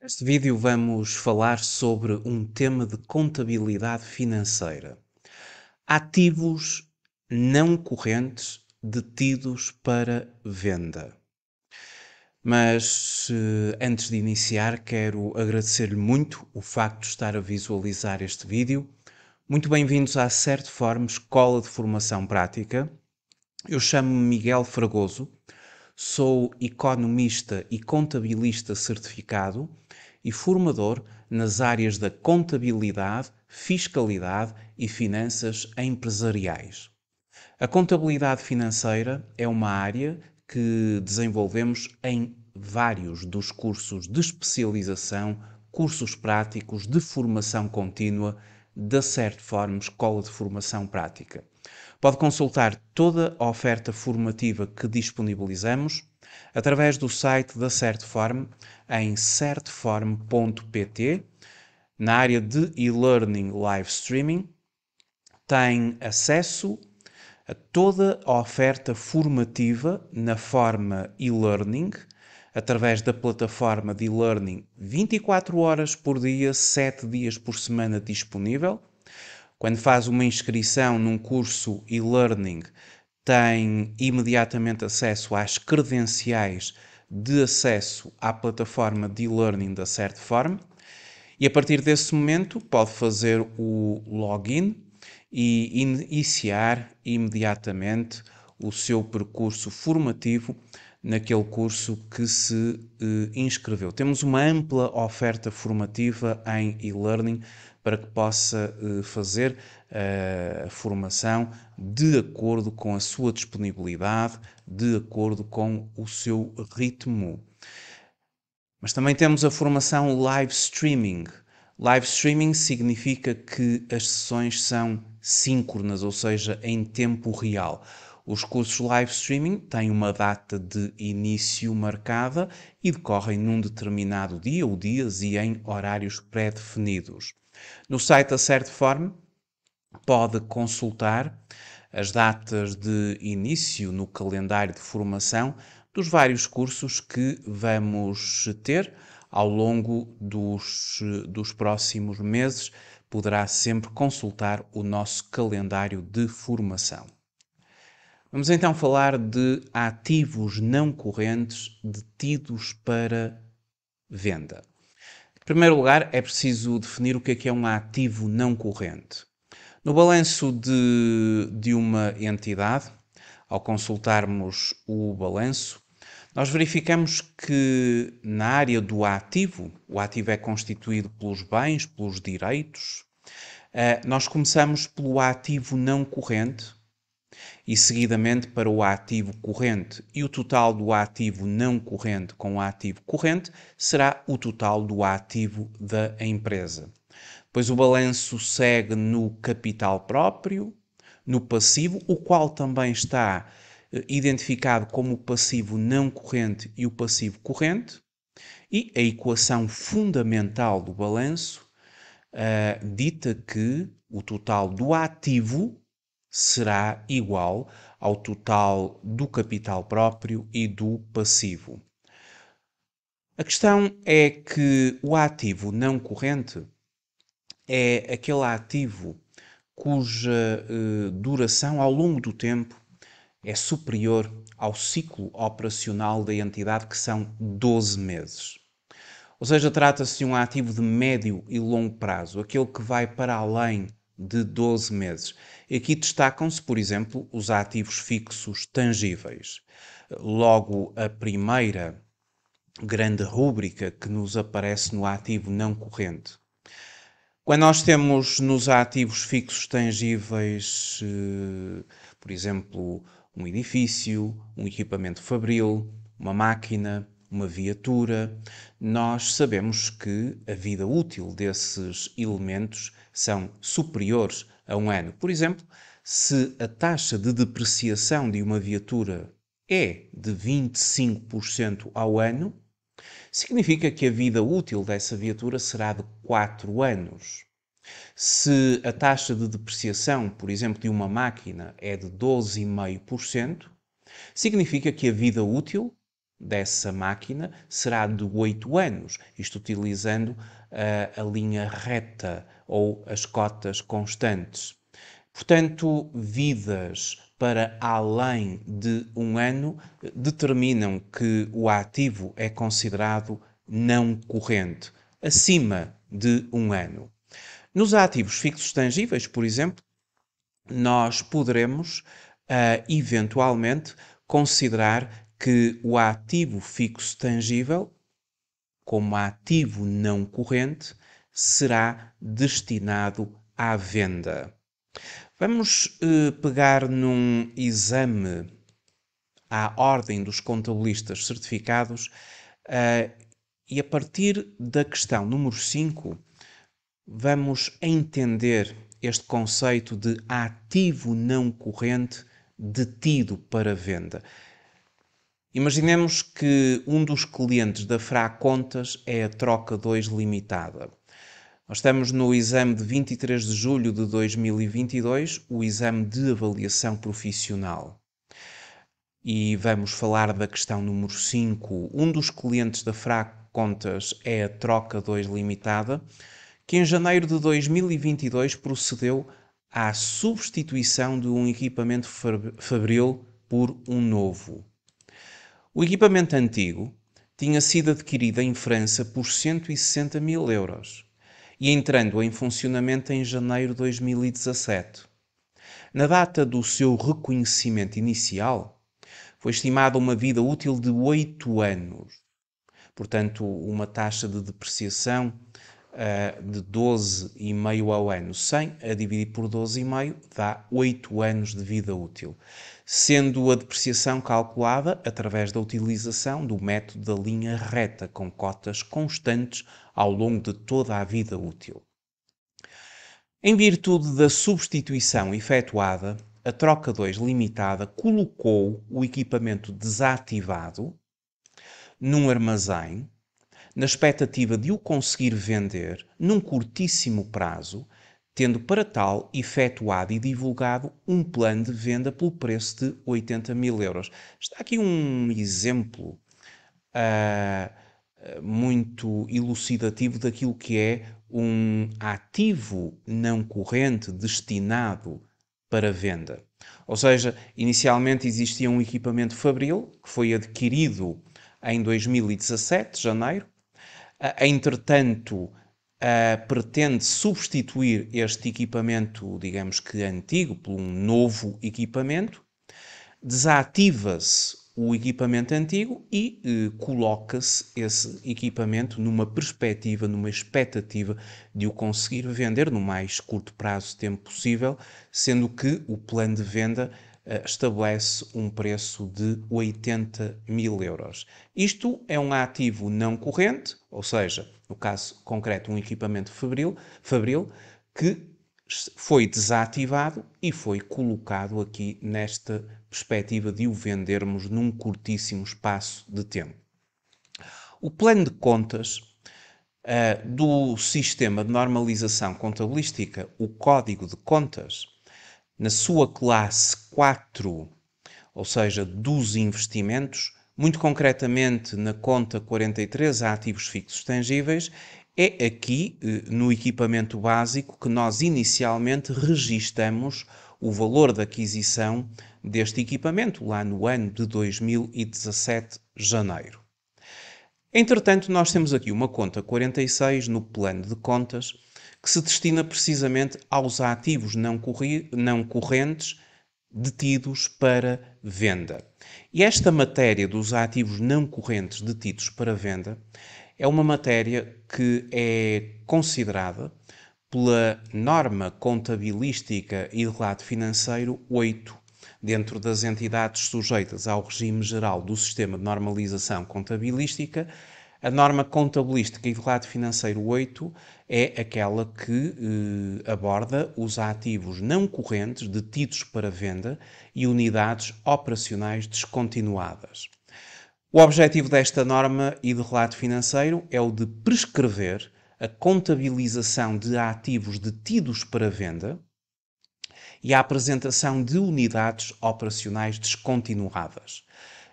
Neste vídeo vamos falar sobre um tema de contabilidade financeira. Ativos não correntes detidos para venda. Mas eh, antes de iniciar, quero agradecer-lhe muito o facto de estar a visualizar este vídeo. Muito bem-vindos à Certeform Escola de Formação Prática. Eu chamo-me Miguel Fragoso, sou economista e contabilista certificado e formador nas áreas da contabilidade, fiscalidade e finanças empresariais. A contabilidade financeira é uma área que desenvolvemos em vários dos cursos de especialização, cursos práticos de formação contínua da forma, Escola de Formação Prática. Pode consultar toda a oferta formativa que disponibilizamos através do site da Certform em certform.pt, na área de e-learning live streaming, tem acesso a toda a oferta formativa na forma e-learning, através da plataforma de e-learning 24 horas por dia, 7 dias por semana disponível. Quando faz uma inscrição num curso e-learning, tem imediatamente acesso às credenciais de acesso à plataforma de e-learning da Certform e a partir desse momento pode fazer o login e iniciar imediatamente o seu percurso formativo naquele curso que se eh, inscreveu. Temos uma ampla oferta formativa em e-learning para que possa eh, fazer, a eh, formação de acordo com a sua disponibilidade, de acordo com o seu ritmo. Mas também temos a formação live streaming. Live streaming significa que as sessões são síncronas, ou seja, em tempo real. Os cursos live streaming têm uma data de início marcada e decorrem num determinado dia ou dias e em horários pré-definidos. No site da Certform pode consultar as datas de início no calendário de formação dos vários cursos que vamos ter ao longo dos, dos próximos meses. Poderá sempre consultar o nosso calendário de formação. Vamos então falar de ativos não correntes detidos para venda. Em primeiro lugar, é preciso definir o que é, que é um ativo não corrente. No balanço de, de uma entidade, ao consultarmos o balanço, nós verificamos que na área do ativo, o ativo é constituído pelos bens, pelos direitos, eh, nós começamos pelo ativo não corrente e seguidamente para o ativo corrente. E o total do ativo não corrente com o ativo corrente será o total do ativo da empresa. Pois o balanço segue no capital próprio, no passivo, o qual também está eh, identificado como o passivo não corrente e o passivo corrente, e a equação fundamental do balanço uh, dita que o total do ativo será igual ao total do capital próprio e do passivo. A questão é que o ativo não corrente é aquele ativo cuja eh, duração ao longo do tempo é superior ao ciclo operacional da entidade, que são 12 meses. Ou seja, trata-se de um ativo de médio e longo prazo, aquele que vai para além de 12 meses. Aqui destacam-se, por exemplo, os ativos fixos tangíveis. Logo, a primeira grande rúbrica que nos aparece no ativo não corrente quando nós temos nos ativos fixos tangíveis, eh, por exemplo, um edifício, um equipamento fabril, uma máquina, uma viatura, nós sabemos que a vida útil desses elementos são superiores a um ano. Por exemplo, se a taxa de depreciação de uma viatura é de 25% ao ano, significa que a vida útil dessa viatura será de 4 anos. Se a taxa de depreciação, por exemplo, de uma máquina é de 12,5%, significa que a vida útil dessa máquina será de 8 anos, isto utilizando a, ah, a linha reta ou as cotas constantes. Portanto, vidas para além de um ano determinam que o ativo é considerado não corrente, acima de um ano. Nos ativos fixos tangíveis, por exemplo, nós poderemos uh, eventualmente considerar que o ativo fixo tangível, como ativo não corrente, será destinado à venda. Vamos eh, pegar num exame à ordem dos contabilistas certificados eh, e a partir da questão número 5 vamos entender este conceito de ativo não corrente detido para venda. Imaginemos que um dos clientes da FRA Contas é a Troca 2 Limitada. Nós estamos no exame de 23 de julho de 2022, o exame de avaliação profissional. E vamos falar da questão número 5. Um dos clientes da Fraco Contas é a Troca 2 Limitada, que em janeiro de 2022 procedeu à substituição de um equipamento fabril por um novo. O equipamento antigo tinha sido adquirido em França por 160 mil euros e entrando em funcionamento em janeiro de 2017. Na data do seu reconhecimento inicial, foi estimada uma vida útil de 8 anos, portanto, uma taxa de depreciação uh, de 12,5 ao ano. 100 a dividir por 12,5 dá 8 anos de vida útil sendo a depreciação calculada através da utilização do método da linha reta com cotas constantes ao longo de toda a vida útil. Em virtude da substituição efetuada, a troca 2 limitada colocou o equipamento desativado num armazém, na expectativa de o conseguir vender num curtíssimo prazo, tendo para tal efetuado e divulgado um plano de venda pelo preço de 80 mil euros. Está aqui um exemplo uh, muito elucidativo daquilo que é um ativo não corrente destinado para venda. Ou seja, inicialmente existia um equipamento fabril que foi adquirido em 2017, janeiro. Ah, entretanto, uh, pretende substituir este equipamento, digamos que antigo, por um novo equipamento, desativa-se o equipamento antigo e uh, coloca-se esse equipamento numa perspectiva, numa expectativa de o conseguir vender no mais curto prazo de tempo possível, sendo que o plano de venda eh, estabelece um preço de 80 mil euros. Isto é um ativo não corrente, ou seja, no caso concreto, um equipamento fabril, fabril que foi desativado e foi colocado aqui nesta perspectiva de o vendermos num curtíssimo espaço de tempo. O plano de contas uh, do sistema de normalização contabilística, o código de contas, na sua classe 4, ou seja, dos investimentos, muito concretamente na conta 43, ativos fixos tangíveis, é aqui eh, no equipamento básico que nós inicialmente registamos o valor da aquisição deste equipamento, lá no ano de 2017, janeiro. Entretanto, nós temos aqui uma conta 46 no plano de contas que se destina precisamente aos ativos não, corri, não correntes detidos para venda. E esta matéria dos ativos não correntes detidos para venda é uma matéria que é considerada pela norma contabilística e relato financeiro 8, dentro das entidades sujeitas ao regime geral do sistema de normalização contabilística, a norma contabilística e relato financeiro 8 é aquela que eh, aborda os ativos não correntes detidos para venda e unidades operacionais descontinuadas. O objetivo desta norma e do relato financeiro é o de prescrever a contabilização de ativos detidos para venda e a apresentação de unidades operacionais descontinuadas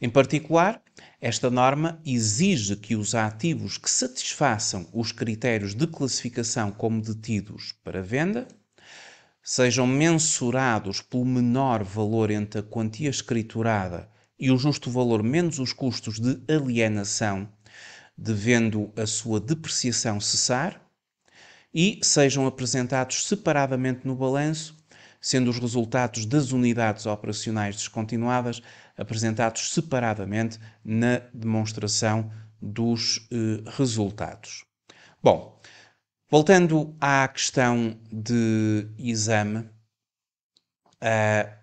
em particular, esta norma exige que os ativos que satisfaçam os critérios de classificação como detidos para venda sejam mensurados pelo menor valor entre a quantia escriturada e o justo valor menos os custos de alienação, devendo a sua depreciação cessar, e sejam apresentados separadamente no balanço sendo os resultados das unidades operacionais descontinuadas apresentados separadamente na demonstração dos eh, resultados. Bom, voltando à questão de exame, uh,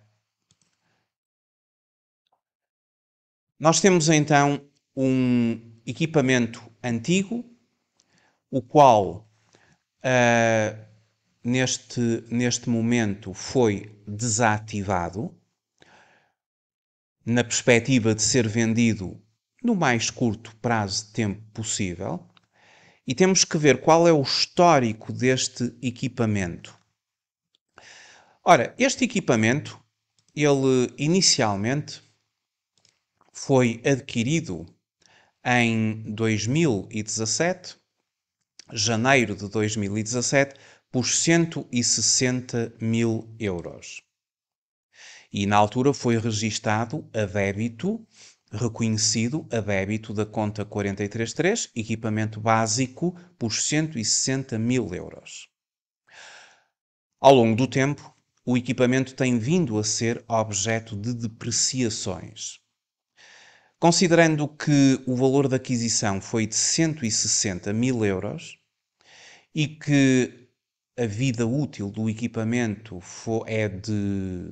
nós temos então um equipamento antigo, o qual uh, neste, neste momento foi desativado, na perspectiva de ser vendido no mais curto prazo de tempo possível, e temos que ver qual é o histórico deste equipamento. Ora, este equipamento, ele inicialmente foi adquirido em 2017, janeiro de 2017, por 160 mil euros. E na altura foi registado a débito, reconhecido a débito da conta 433, equipamento básico, por 160 mil euros. Ao longo do tempo, o equipamento tem vindo a ser objeto de depreciações. Considerando que o valor da aquisição foi de 160 mil euros e que a vida útil do equipamento for, é de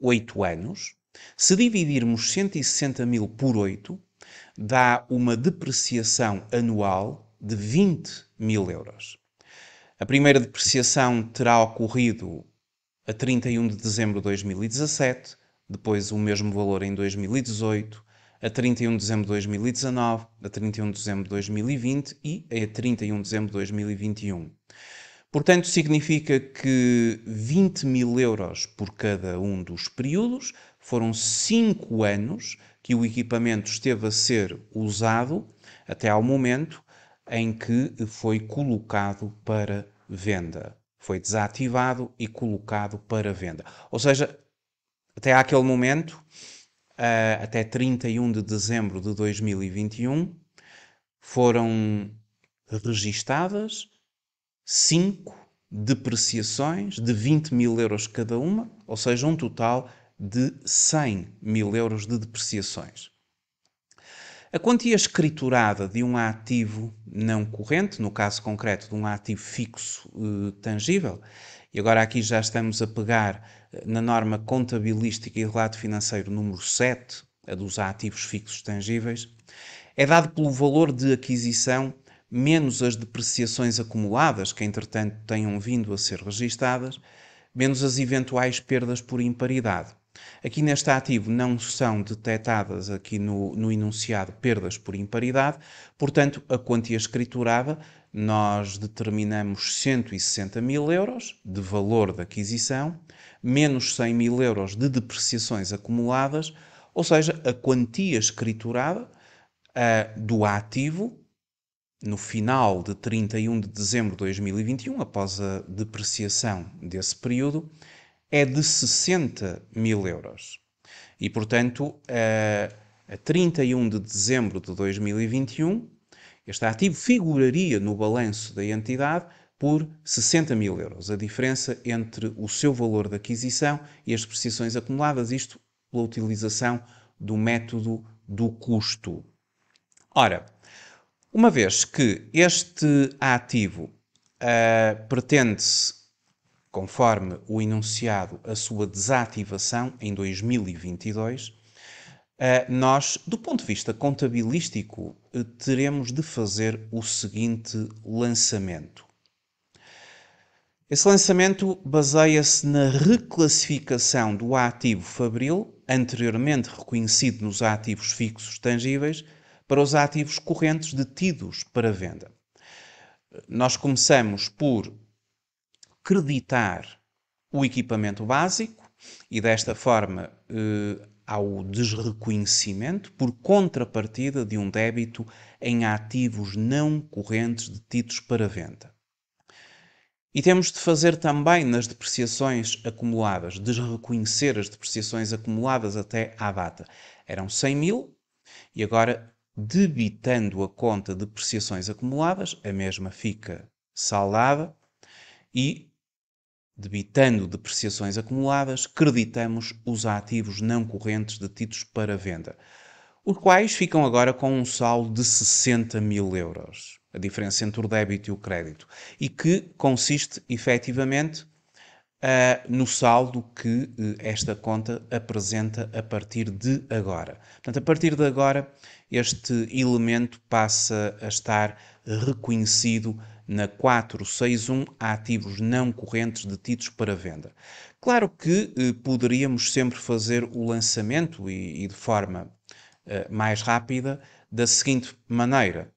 8 anos. Se dividirmos 160 mil por 8, dá uma depreciação anual de 20 mil euros. A primeira depreciação terá ocorrido a 31 de dezembro de 2017, depois o mesmo valor em 2018, a 31 de dezembro de 2019, a 31 de dezembro de 2020 e a 31 de dezembro de 2021. Portanto, significa que 20 mil euros por cada um dos períodos foram 5 anos que o equipamento esteve a ser usado até ao momento em que foi colocado para venda. Foi desativado e colocado para venda. Ou seja, até aquele momento, ah, até 31 de dezembro de 2021, foram registadas 5 depreciações de 20 mil euros cada uma, ou seja, um total de 100 mil euros de depreciações. A quantia escriturada de um ativo não corrente, no caso concreto de um ativo fixo eh, tangível, e agora aqui já estamos a pegar eh, na norma contabilística e relato financeiro número 7, a dos ativos fixos tangíveis, é dado pelo valor de aquisição menos as depreciações acumuladas, que entretanto tenham vindo a ser registadas, menos as eventuais perdas por imparidade. Aqui neste ativo não são detectadas aqui no, no enunciado perdas por imparidade, portanto a quantia escriturada nós determinamos 160 mil euros de valor da aquisição, menos 100 mil euros de depreciações acumuladas, ou seja, a quantia escriturada uh, do ativo no final de 31 de dezembro de 2021, após a depreciação desse período, é de 60 mil euros. E, portanto, a, a 31 de dezembro de 2021, este ativo figuraria no balanço da entidade por 60 mil euros. A diferença entre o seu valor de aquisição e as depreciações acumuladas, isto pela utilização do método do custo. Ora, uma vez que este ativo uh, pretende-se, conforme o enunciado, a sua desativação em 2022, uh, ah, nós, do ponto de vista contabilístico, uh, teremos de fazer o seguinte lançamento. Esse lançamento baseia-se na reclassificação do ativo fabril, anteriormente reconhecido nos ativos fixos tangíveis, para os ativos correntes detidos para venda. Nós começamos por creditar o equipamento básico e desta forma eh, há o desreconhecimento por contrapartida de um débito em ativos não correntes detidos para venda. E temos de fazer também nas depreciações acumuladas, desreconhecer as depreciações acumuladas até à data. Eram 100 mil e agora debitando a conta de depreciações acumuladas, a mesma fica saldada e debitando depreciações acumuladas, creditamos os ativos não correntes de títulos para venda, os quais ficam agora com um saldo de 60 mil euros, a diferença entre o débito e o crédito, e que consiste efetivamente Uh, no saldo que uh, esta conta apresenta a partir de agora. Portanto, a partir de agora, este elemento passa a estar reconhecido na 461 a ativos não correntes detidos para venda. Claro que eh, poderíamos sempre fazer o lançamento e, e de forma eh, mais rápida da seguinte maneira.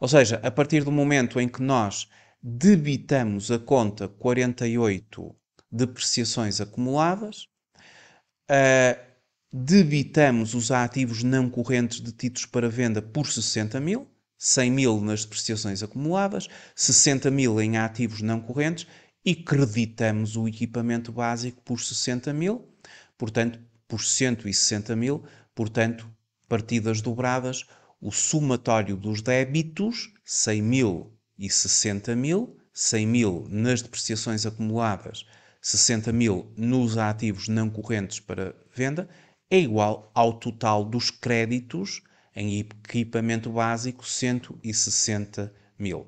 Ou seja, a partir do momento em que nós debitamos a conta 48 depreciações acumuladas, eh, debitamos os ativos não correntes de títulos para venda por 60 mil, 100 mil nas depreciações acumuladas, 60 mil em ativos não correntes e creditamos o equipamento básico por 60 mil, portanto, por 160 mil, portanto, partidas dobradas, o somatório dos débitos, 100 mil e 60 mil, 100 mil nas depreciações acumuladas, 60 mil nos ativos não correntes para venda, é igual ao total dos créditos em equipamento básico, 160 mil.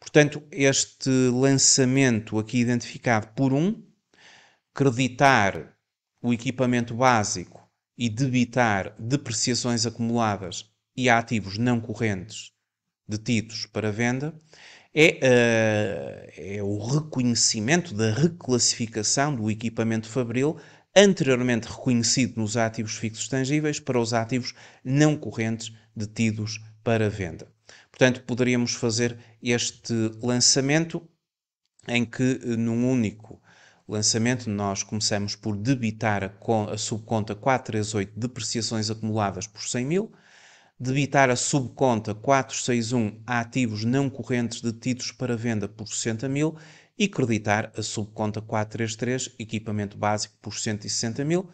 Portanto, este lançamento aqui identificado por um, creditar o equipamento básico e debitar depreciações acumuladas e ativos não correntes detidos para venda, é, uh, é o reconhecimento da reclassificação do equipamento fabril anteriormente reconhecido nos ativos fixos tangíveis para os ativos não correntes detidos para venda. Portanto, poderíamos fazer este lançamento em que, eh, num único lançamento, nós começamos por debitar a, a subconta 438 depreciações acumuladas por 100 mil, debitar a subconta 461 ativos não correntes detidos para venda por 60 mil e creditar a subconta 433, equipamento básico, por 160 mil,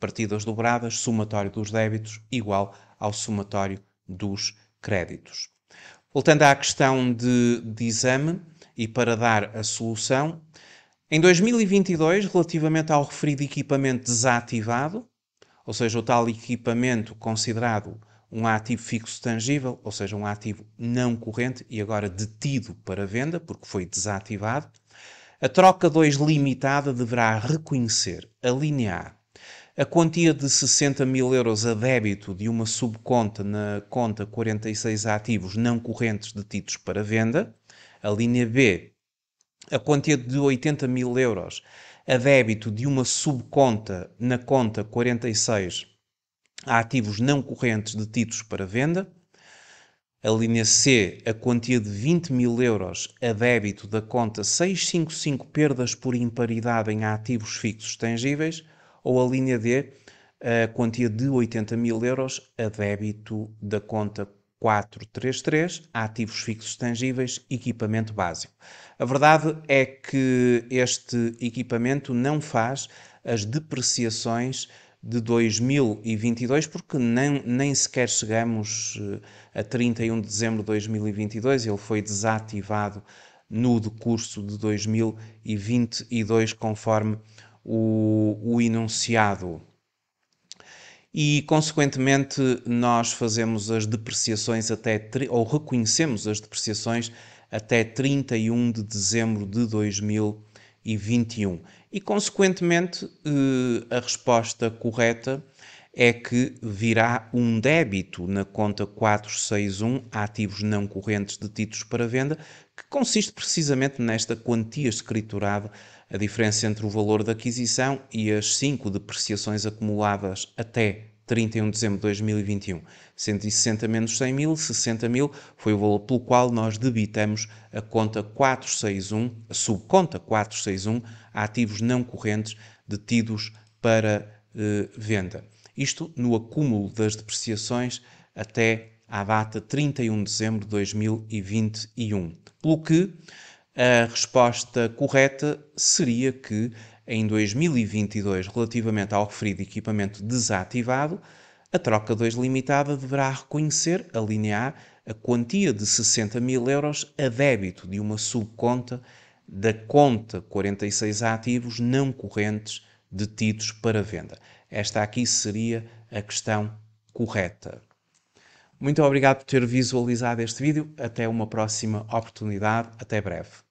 partidas dobradas, somatório dos débitos igual ao somatório dos créditos. Voltando à questão de, de exame e para dar a solução, em 2022, relativamente ao referido equipamento desativado, ou seja, o tal equipamento considerado um ativo fixo tangível, ou seja, um ativo não corrente e agora detido para venda, porque foi desativado. A troca 2 limitada deverá reconhecer, alinear, a quantia de 60 mil euros a débito de uma subconta na conta 46 ativos não correntes detidos para venda. A linha B, a quantia de 80 mil euros a débito de uma subconta na conta 46 a ativos não correntes detidos para venda. A linha C, a quantia de 20 mil euros a débito da conta 655 perdas por imparidade em ativos fixos tangíveis. Ou a linha D, a quantia de 80 mil euros a débito da conta 433, ativos fixos tangíveis, equipamento básico. A verdade é que este equipamento não faz as depreciações de 2022, porque nem, nem sequer chegamos eh, a 31 de dezembro de 2022, ele foi desativado no decurso de 2022, conforme o, o enunciado. E, consequentemente, nós fazemos as depreciações até, ou reconhecemos as depreciações até 31 de dezembro de 2021 e, consequentemente, eh, a resposta correta é que virá um débito na conta 461 ativos não correntes de títulos para venda, que consiste precisamente nesta quantia escriturada, a diferença entre o valor da aquisição e as cinco depreciações acumuladas até 31 de dezembro de 2021. 160 menos 100 mil, 60 mil foi o valor pelo qual nós debitamos a conta 461, a subconta 461, a ativos não correntes detidos para eh, venda. Isto no acúmulo das depreciações até à data 31 de dezembro de 2021. Pelo que a resposta correta seria que em 2022 relativamente ao referido equipamento desativado, a troca 2 limitada deverá reconhecer, alinear, a quantia de 60 mil euros a débito de uma subconta da conta 46 ativos não correntes detidos para venda. Esta aqui seria a questão correta. Muito obrigado por ter visualizado este vídeo. Até uma próxima oportunidade. Até breve.